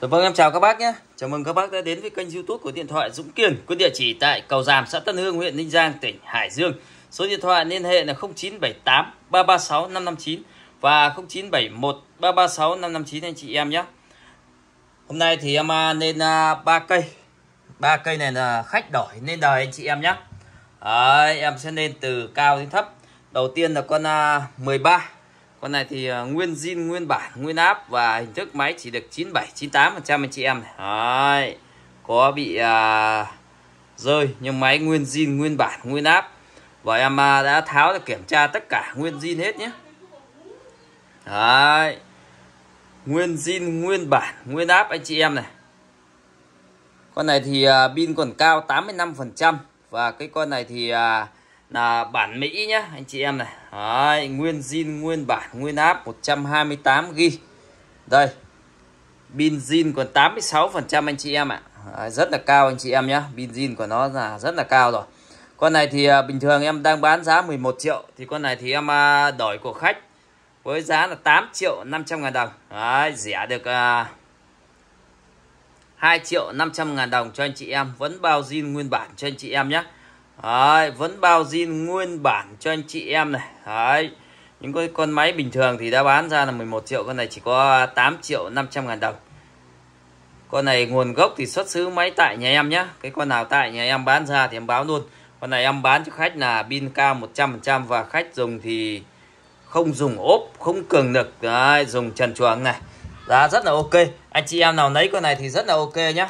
Rồi dạ vâng em chào các bác nhé Chào mừng các bác đã đến với kênh youtube của điện thoại Dũng Kiên Có địa chỉ tại cầu Giàm, xã Tân Hương, huyện Ninh Giang, tỉnh Hải Dương Số điện thoại liên hệ là 0978 336 559 Và 0971 336 559 anh chị em nhé Hôm nay thì em lên à, à, ba cây ba cây này là khách đổi nên đời anh chị em nhé Đấy, Em sẽ lên từ cao đến thấp Đầu tiên là con 13 à, con này thì ờ, nguyên zin nguyên bản nguyên áp và hình thức máy chỉ được 97 98 phần trăm anh chị em này. Đấy. có bị à, rơi nhưng máy nguyên zin nguyên bản nguyên áp và em à, đã tháo để kiểm tra tất cả nguyên zin hết nhé Đấy. nguyên zin nguyên bản nguyên áp anh chị em này con này thì à, pin à, còn cao 85 phần trăm và cái con này thì à, là bản Mỹ nhá anh chị em này Đấy, nguyên zin nguyên bản nguyên áp 128 g đây pin zin còn 86 phần trăm anh chị em ạ à. rất là cao anh chị em nhá pin zin của nó là rất là cao rồi con này thì à, bình thường em đang bán giá 11 triệu thì con này thì em à, đổi của khách với giá là 8 triệu 500 ngàn đồng Đấy, rẻ được à, 2 triệu 500 ngàn đồng cho anh chị em vẫn bao zin nguyên bản cho anh chị em nhé Đấy, vẫn bao zin nguyên bản cho anh chị em này Đấy, những cái con máy bình thường thì đã bán ra là 11 triệu con này chỉ có 8 triệu 500 ngàn đồng con này nguồn gốc thì xuất xứ máy tại nhà em nhé cái con nào tại nhà em bán ra thì em báo luôn con này em bán cho khách là pin cao 100% và khách dùng thì không dùng ốp không cường lực Đấy, dùng trần chuồng này giá rất là ok anh chị em nào lấy con này thì rất là ok nhé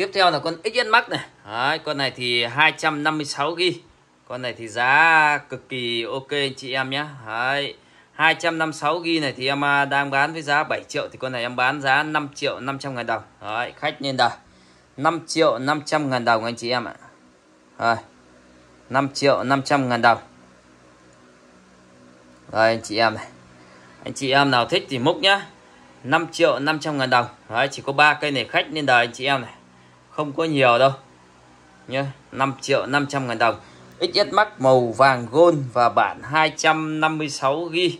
tiếp theo là con XS Max này Đấy, con này thì 256 g con này thì giá cực kỳ ok chị em nhé Đấy. 256GB này thì em à, đang bán với giá 7 triệu thì con này em bán giá 5 triệu 500 ngàn đồng Đấy, khách lên đời 5 triệu 500 ngàn đồng anh chị em ạ Rồi. 5 triệu 500 ngàn đồng Đây anh chị em này Anh chị em nào thích thì múc nhá 5 triệu 500 ngàn đồng Đấy, Chỉ có 3 cây này khách nên đời anh chị em này không có nhiều đâu nhé 5 triệu 500 ngàn đồng XS Max màu vàng gold và bản 256GB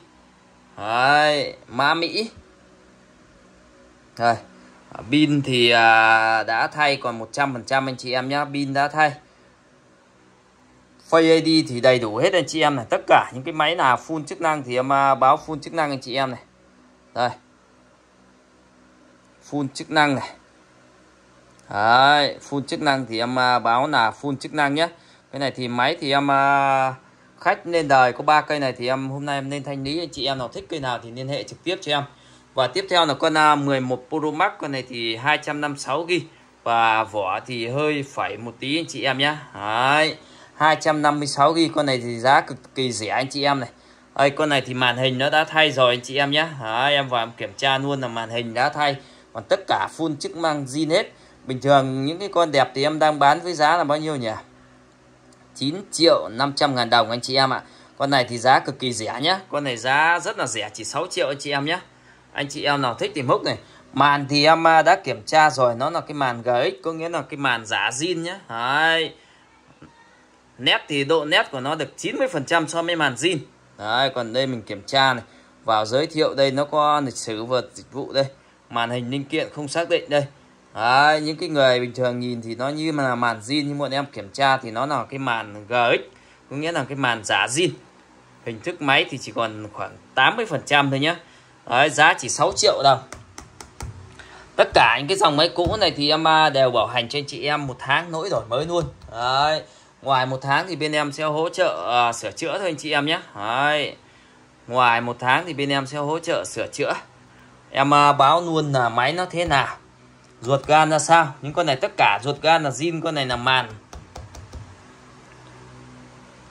Đấy, mã Mỹ Rồi pin thì à, đã thay còn 100% anh chị em nhé pin đã thay Face ID thì đầy đủ hết anh chị em này tất cả những cái máy nào full chức năng thì em à, báo full chức năng anh chị em này đây full chức năng này Đấy, full chức năng thì em à, báo là full chức năng nhé cái này thì máy thì em à, khách lên đời có ba cây này thì em hôm nay em nên thanh lý anh chị em nào thích cây nào thì liên hệ trực tiếp cho em và tiếp theo là con 11 à, Pro Max con này thì 256 g và vỏ thì hơi phải một tí anh chị em nhé Đấy. 256 g con này thì giá cực kỳ rẻ anh chị em này đây con này thì màn hình nó đã thay rồi anh chị em nhá Đấy, em vào em kiểm tra luôn là màn hình đã thay còn tất cả full chức năng zin hết Bình thường những cái con đẹp thì em đang bán với giá là bao nhiêu nhỉ? 9 triệu 500 ngàn đồng anh chị em ạ. Con này thì giá cực kỳ rẻ nhá. Con này giá rất là rẻ chỉ 6 triệu anh chị em nhé. Anh chị em nào thích thì múc này. Màn thì em à, đã kiểm tra rồi. Nó là cái màn GX có nghĩa là cái màn giả zin nhá. Đấy. Nét thì độ nét của nó được 90% so với màn zin. Đấy còn đây mình kiểm tra này. Vào giới thiệu đây nó có lịch sử và dịch vụ đây. Màn hình linh kiện không xác định đây. Đấy, những cái người bình thường nhìn thì nó như là màn zin nhưng bọn em kiểm tra thì nó là cái màn GX có nghĩa là cái màn giả zin hình thức máy thì chỉ còn khoảng 80 phần trăm thôi nhá Đấy, giá chỉ 6 triệu đồng tất cả những cái dòng máy cũ này thì em à, đều bảo hành cho anh chị em một tháng nỗi đổi mới luôn Đấy. ngoài một tháng thì bên em sẽ hỗ trợ à, sửa chữa thôi anh chị em nhé Đấy. ngoài một tháng thì bên em sẽ hỗ trợ sửa chữa em à, báo luôn là máy nó thế nào ruột gan ra sao những con này tất cả ruột gan là zin con này là màn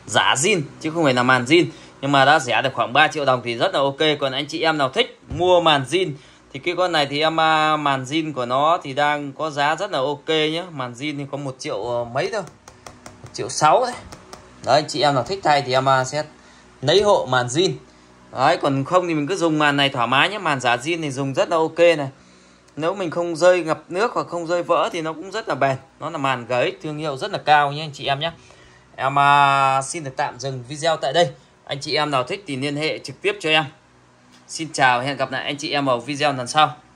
giả zin chứ không phải là màn zin nhưng mà đã rẻ được khoảng 3 triệu đồng thì rất là ok còn anh chị em nào thích mua màn zin thì cái con này thì em à, màn zin của nó thì đang có giá rất là ok nhé màn zin thì có một triệu ờ, mấy đâu 1 triệu sáu đấy đấy chị em nào thích thay thì em à, sẽ lấy hộ màn zin đấy còn không thì mình cứ dùng màn này thoải mái nhé màn giả zin thì dùng rất là ok này nếu mình không rơi ngập nước hoặc không rơi vỡ thì nó cũng rất là bền nó là màn gấy thương hiệu rất là cao nhé anh chị em nhé em à, xin được tạm dừng video tại đây anh chị em nào thích thì liên hệ trực tiếp cho em xin chào hẹn gặp lại anh chị em ở video lần sau